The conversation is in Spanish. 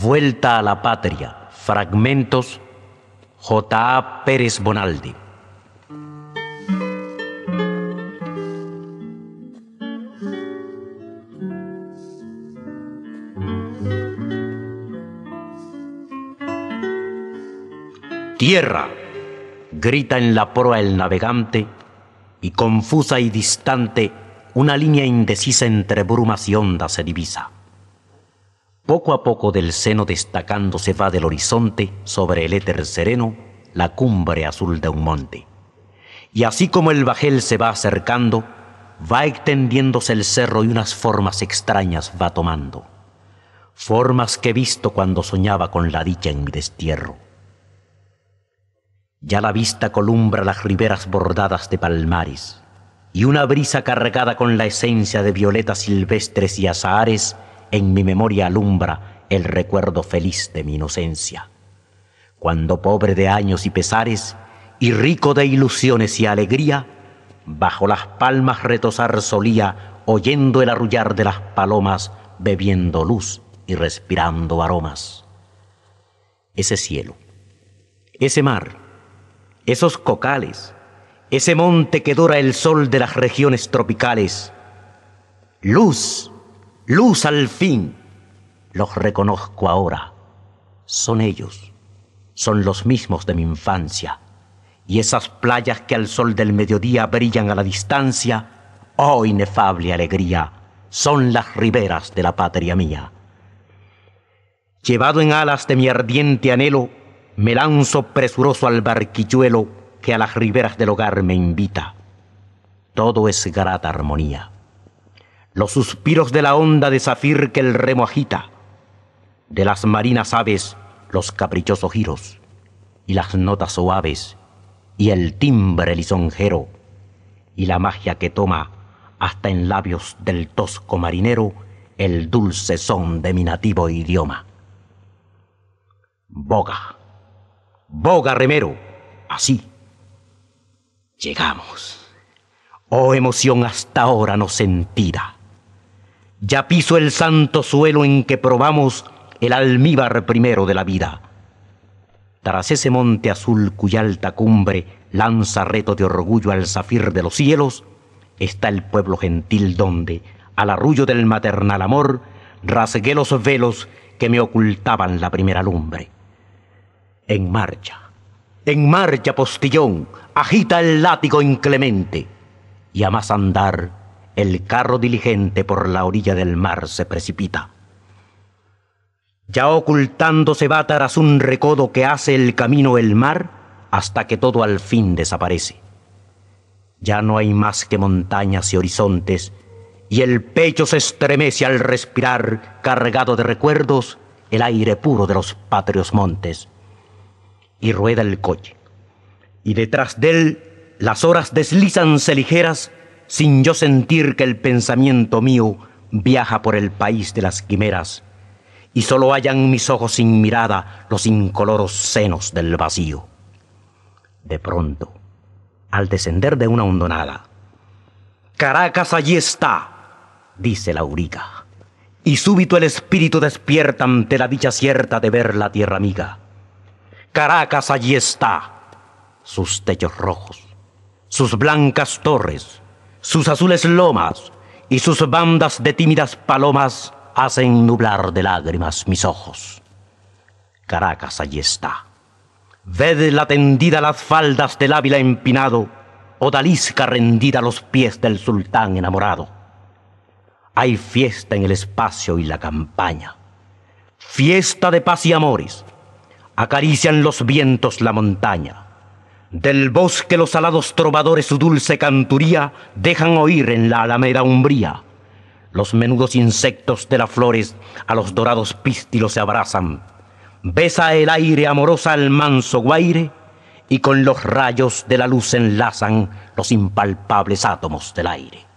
Vuelta a la Patria, fragmentos J.A. Pérez Bonaldi. Tierra, grita en la proa el navegante, y confusa y distante, una línea indecisa entre brumas y ondas se divisa. Poco a poco del seno destacándose va del horizonte, sobre el éter sereno, la cumbre azul de un monte. Y así como el bajel se va acercando, va extendiéndose el cerro y unas formas extrañas va tomando, formas que he visto cuando soñaba con la dicha en mi destierro. Ya la vista columbra las riberas bordadas de palmares, y una brisa cargada con la esencia de violetas silvestres y azahares en mi memoria alumbra el recuerdo feliz de mi inocencia. Cuando pobre de años y pesares, y rico de ilusiones y alegría, bajo las palmas retosar solía, oyendo el arrullar de las palomas, bebiendo luz y respirando aromas. Ese cielo, ese mar, esos cocales, ese monte que dora el sol de las regiones tropicales. Luz, Luz al fin. Los reconozco ahora. Son ellos. Son los mismos de mi infancia. Y esas playas que al sol del mediodía brillan a la distancia, oh inefable alegría, son las riberas de la patria mía. Llevado en alas de mi ardiente anhelo, me lanzo presuroso al barquilluelo que a las riberas del hogar me invita. Todo es grata armonía los suspiros de la onda de zafir que el remo agita, de las marinas aves los caprichosos giros, y las notas suaves, y el timbre lisonjero, y la magia que toma hasta en labios del tosco marinero el dulce son de mi nativo idioma. Boga, boga remero, así. Llegamos. Oh emoción hasta ahora no sentida. Ya piso el santo suelo en que probamos el almíbar primero de la vida. Tras ese monte azul cuya alta cumbre lanza reto de orgullo al zafir de los cielos, está el pueblo gentil donde, al arrullo del maternal amor, rasgué los velos que me ocultaban la primera lumbre. En marcha, en marcha, postillón, agita el látigo inclemente, y a más andar, el carro diligente por la orilla del mar se precipita. Ya ocultándose va un recodo que hace el camino el mar hasta que todo al fin desaparece. Ya no hay más que montañas y horizontes, y el pecho se estremece al respirar, cargado de recuerdos, el aire puro de los patrios montes. Y rueda el coche, y detrás de él las horas deslizanse ligeras sin yo sentir que el pensamiento mío viaja por el país de las quimeras, y solo hallan mis ojos sin mirada los incoloros senos del vacío. De pronto, al descender de una hondonada, Caracas allí está, dice la auriga, y súbito el espíritu despierta ante la dicha cierta de ver la tierra amiga. Caracas allí está, sus techos rojos, sus blancas torres, sus azules lomas y sus bandas de tímidas palomas hacen nublar de lágrimas mis ojos. Caracas allí está. Ved la tendida las faldas del Ávila empinado, odalisca rendida a los pies del sultán enamorado. Hay fiesta en el espacio y la campaña. Fiesta de paz y amores. Acarician los vientos la montaña. Del bosque los alados trovadores su dulce canturía dejan oír en la alameda umbría. Los menudos insectos de las flores a los dorados pístilos se abrazan. Besa el aire amorosa al manso guaire y con los rayos de la luz enlazan los impalpables átomos del aire.